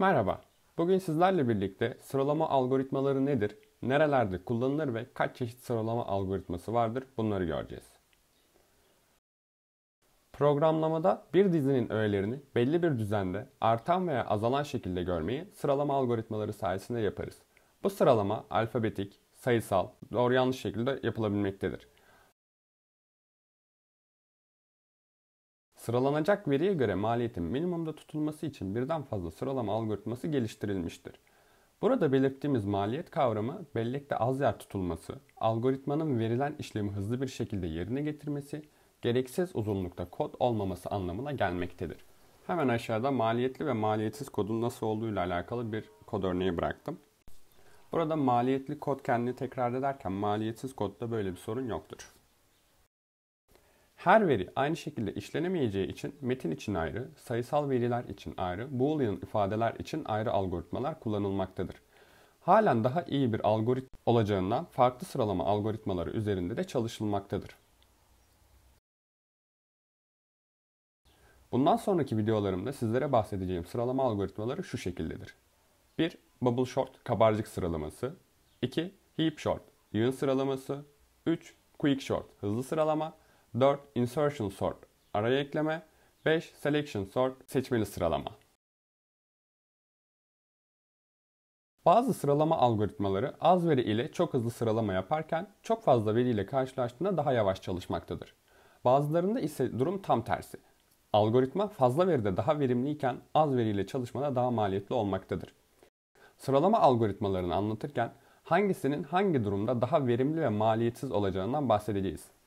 Merhaba, bugün sizlerle birlikte sıralama algoritmaları nedir, nerelerde kullanılır ve kaç çeşit sıralama algoritması vardır bunları göreceğiz. Programlamada bir dizinin öğelerini belli bir düzende artan veya azalan şekilde görmeyi sıralama algoritmaları sayesinde yaparız. Bu sıralama alfabetik, sayısal, doğru yanlış şekilde yapılabilmektedir. Sıralanacak veriye göre maliyetin minimumda tutulması için birden fazla sıralama algoritması geliştirilmiştir. Burada belirttiğimiz maliyet kavramı bellekte az yer tutulması, algoritmanın verilen işlemi hızlı bir şekilde yerine getirmesi, gereksiz uzunlukta kod olmaması anlamına gelmektedir. Hemen aşağıda maliyetli ve maliyetsiz kodun nasıl olduğuyla alakalı bir kod örneği bıraktım. Burada maliyetli kod kendini tekrar ederken maliyetsiz kodda böyle bir sorun yoktur. Her veri aynı şekilde işlenemeyeceği için metin için ayrı, sayısal veriler için ayrı, boolean ifadeler için ayrı algoritmalar kullanılmaktadır. Halen daha iyi bir algoritma olacağından farklı sıralama algoritmaları üzerinde de çalışılmaktadır. Bundan sonraki videolarımda sizlere bahsedeceğim sıralama algoritmaları şu şekildedir. 1. Bubble Short kabarcık sıralaması 2. Heap Short yığın sıralaması 3. Quick Short hızlı sıralama 4. Insertion sort araya ekleme. 5. Selection sort seçmeli sıralama. Bazı sıralama algoritmaları az veri ile çok hızlı sıralama yaparken çok fazla veri ile karşılaştığında daha yavaş çalışmaktadır. Bazılarında ise durum tam tersi. Algoritma fazla veride daha verimliyken az veriyle çalışmada daha maliyetli olmaktadır. Sıralama algoritmalarını anlatırken hangisinin hangi durumda daha verimli ve maliyetsiz olacağından bahsedeceğiz.